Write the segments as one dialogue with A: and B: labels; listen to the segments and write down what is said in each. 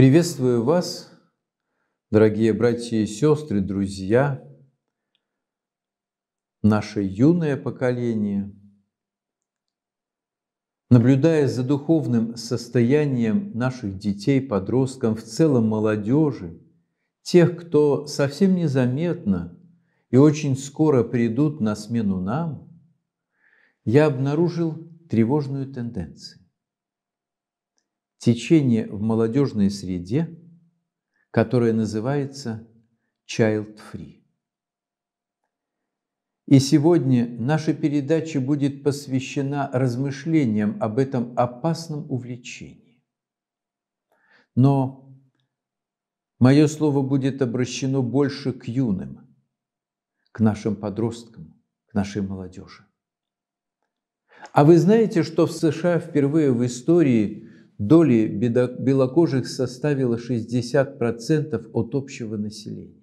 A: Приветствую вас, дорогие братья и сестры, друзья, наше юное поколение. Наблюдая за духовным состоянием наших детей, подростков, в целом молодежи, тех, кто совсем незаметно и очень скоро придут на смену нам, я обнаружил тревожную тенденцию течение в молодежной среде, которое называется child-free. И сегодня наша передача будет посвящена размышлениям об этом опасном увлечении. Но мое слово будет обращено больше к юным, к нашим подросткам, к нашей молодежи. А вы знаете, что в США впервые в истории доли белокожих составила 60% от общего населения.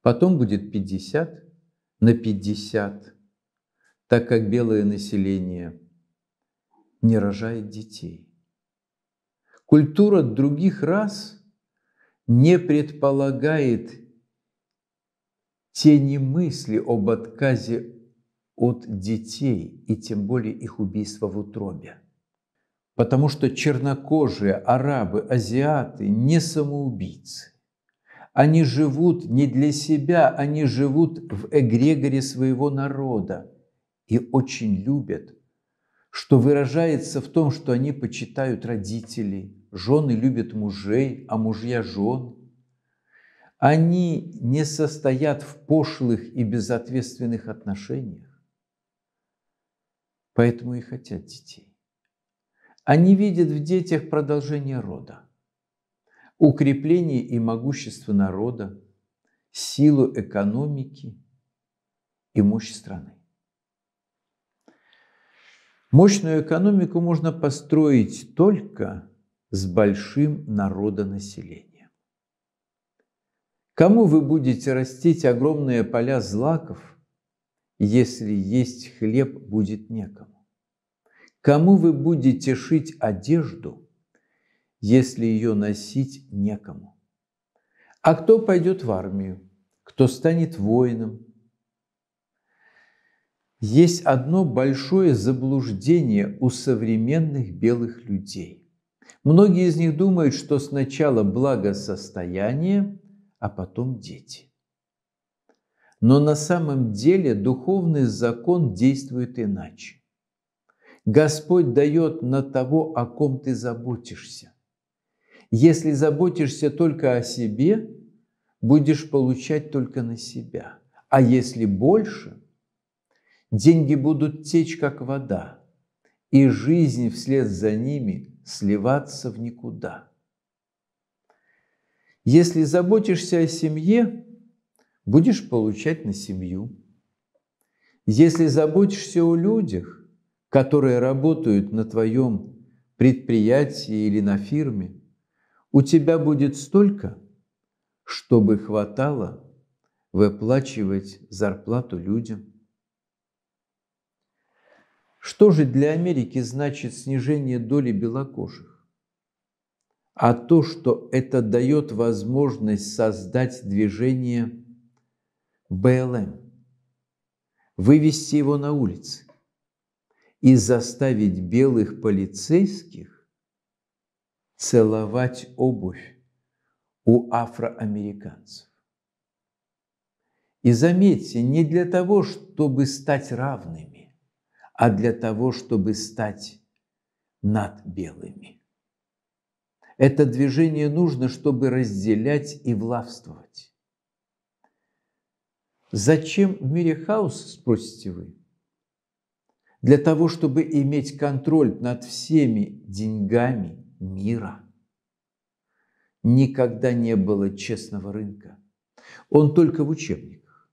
A: Потом будет 50 на 50, так как белое население не рожает детей. Культура других рас не предполагает тени мысли об отказе от детей и тем более их убийства в утробе потому что чернокожие, арабы, азиаты не самоубийцы. Они живут не для себя, они живут в эгрегоре своего народа и очень любят, что выражается в том, что они почитают родителей, жены любят мужей, а мужья жен. Они не состоят в пошлых и безответственных отношениях, поэтому и хотят детей. Они видят в детях продолжение рода, укрепление и могущество народа, силу экономики и мощь страны. Мощную экономику можно построить только с большим народонаселением. Кому вы будете растить огромные поля злаков, если есть хлеб будет некому? Кому вы будете шить одежду, если ее носить некому? А кто пойдет в армию? Кто станет воином? Есть одно большое заблуждение у современных белых людей. Многие из них думают, что сначала благосостояние, а потом дети. Но на самом деле духовный закон действует иначе. Господь дает на того, о ком ты заботишься. Если заботишься только о себе, будешь получать только на себя. А если больше, деньги будут течь, как вода, и жизнь вслед за ними сливаться в никуда. Если заботишься о семье, будешь получать на семью. Если заботишься о людях, которые работают на твоем предприятии или на фирме, у тебя будет столько, чтобы хватало выплачивать зарплату людям. Что же для Америки значит снижение доли белокожих? А то, что это дает возможность создать движение БЛМ, вывести его на улицы, и заставить белых полицейских целовать обувь у афроамериканцев. И заметьте, не для того, чтобы стать равными, а для того, чтобы стать над белыми. Это движение нужно, чтобы разделять и властвовать. Зачем в мире хаос, спросите вы? для того, чтобы иметь контроль над всеми деньгами мира. Никогда не было честного рынка. Он только в учебниках.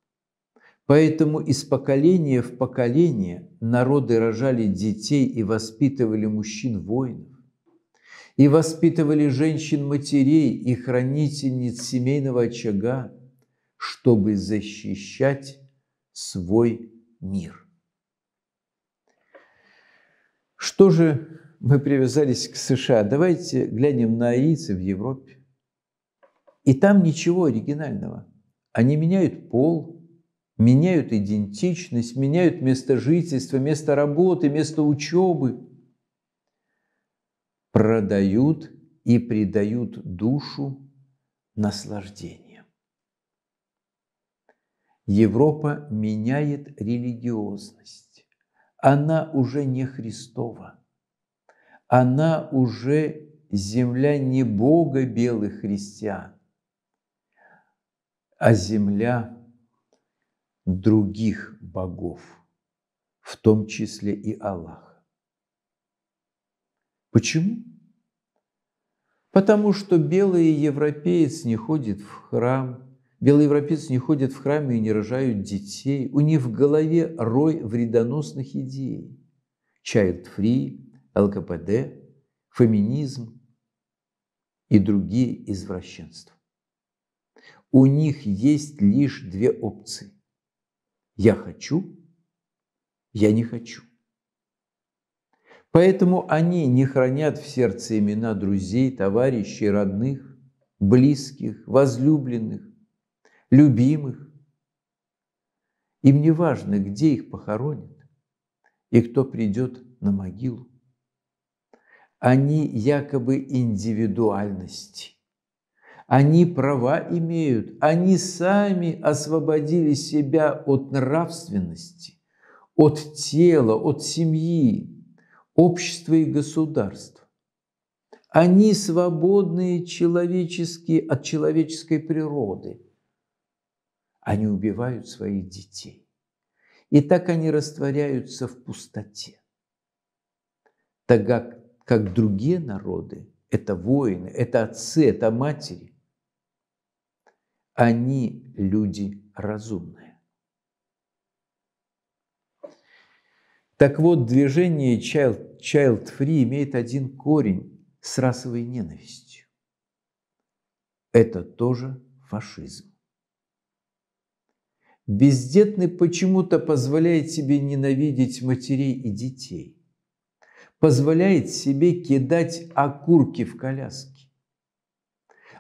A: Поэтому из поколения в поколение народы рожали детей и воспитывали мужчин-воинов, и воспитывали женщин-матерей и хранительниц семейного очага, чтобы защищать свой мир. Что же мы привязались к США? Давайте глянем на арийцы в Европе. И там ничего оригинального. Они меняют пол, меняют идентичность, меняют место жительства, место работы, место учебы. Продают и предают душу наслаждением. Европа меняет религиозность она уже не Христова. Она уже земля не Бога белых христиан, а земля других богов, в том числе и Аллаха. Почему? Потому что белый европеец не ходит в храм – Белоевропейцы не ходят в храмы и не рожают детей. У них в голове рой вредоносных идей. Child-free, ЛКПД, феминизм и другие извращенства. У них есть лишь две опции. Я хочу, я не хочу. Поэтому они не хранят в сердце имена друзей, товарищей, родных, близких, возлюбленных, любимых. Им не важно, где их похоронят и кто придет на могилу. Они якобы индивидуальности. Они права имеют, они сами освободили себя от нравственности, от тела, от семьи, общества и государства. Они свободные человеческие от человеческой природы – они убивают своих детей. И так они растворяются в пустоте. Тогда как другие народы, это воины, это отцы, это матери, они люди разумные. Так вот, движение Child, Child Free имеет один корень с расовой ненавистью. Это тоже фашизм. Бездетный почему-то позволяет себе ненавидеть матерей и детей, позволяет себе кидать окурки в коляске.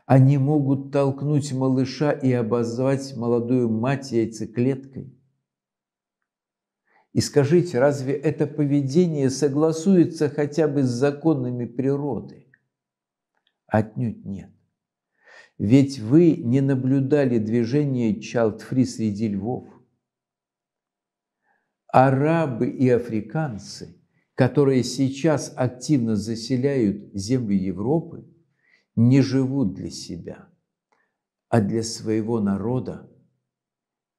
A: Они могут толкнуть малыша и обозвать молодую мать яйцеклеткой. И скажите, разве это поведение согласуется хотя бы с законами природы? Отнюдь нет. Ведь вы не наблюдали движение child среди львов. Арабы и африканцы, которые сейчас активно заселяют земли Европы, не живут для себя, а для своего народа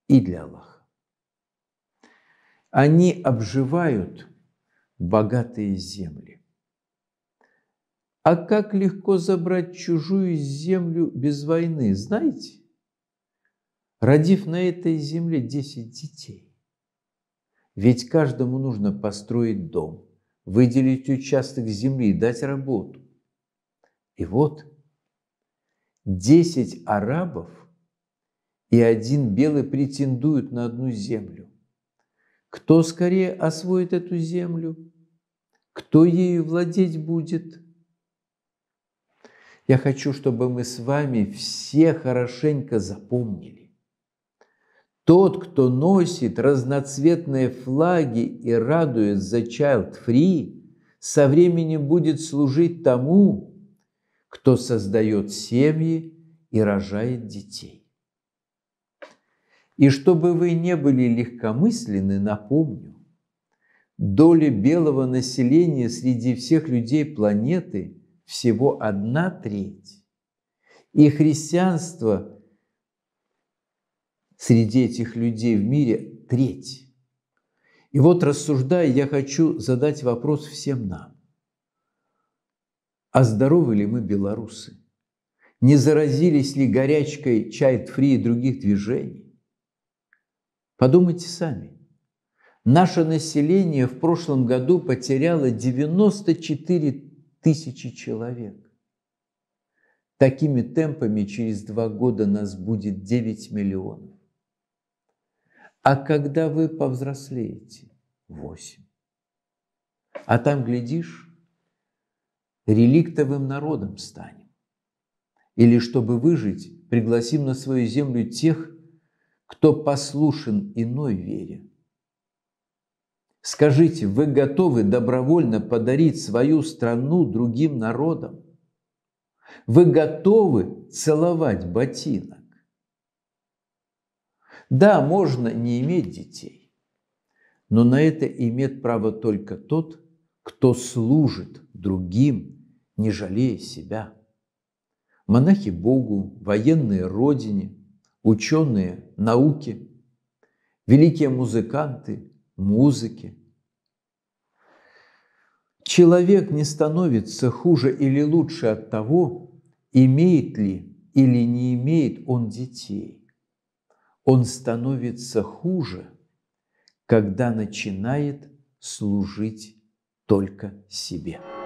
A: и для Аллаха. Они обживают богатые земли. А как легко забрать чужую землю без войны, знаете? Родив на этой земле 10 детей. Ведь каждому нужно построить дом, выделить участок земли, дать работу. И вот 10 арабов и один белый претендуют на одну землю. Кто скорее освоит эту землю? Кто ею владеть будет – я хочу, чтобы мы с вами все хорошенько запомнили. Тот, кто носит разноцветные флаги и радует за Child Free, со временем будет служить тому, кто создает семьи и рожает детей. И чтобы вы не были легкомысленны, напомню, доля белого населения среди всех людей планеты – всего одна треть. И христианство среди этих людей в мире треть. И вот рассуждая, я хочу задать вопрос всем нам. А здоровы ли мы, белорусы? Не заразились ли горячкой чайт-фри и других движений? Подумайте сами. Наше население в прошлом году потеряло 94 тысячи человек. Такими темпами через два года нас будет 9 миллионов. А когда вы повзрослеете? 8. А там, глядишь, реликтовым народом станем. Или, чтобы выжить, пригласим на свою землю тех, кто послушен иной вере, Скажите, вы готовы добровольно подарить свою страну другим народам? Вы готовы целовать ботинок? Да, можно не иметь детей, но на это имеет право только тот, кто служит другим, не жалея себя. Монахи Богу, военные Родине, ученые, науки, великие музыканты – музыки. Человек не становится хуже или лучше от того, имеет ли или не имеет он детей. Он становится хуже, когда начинает служить только себе.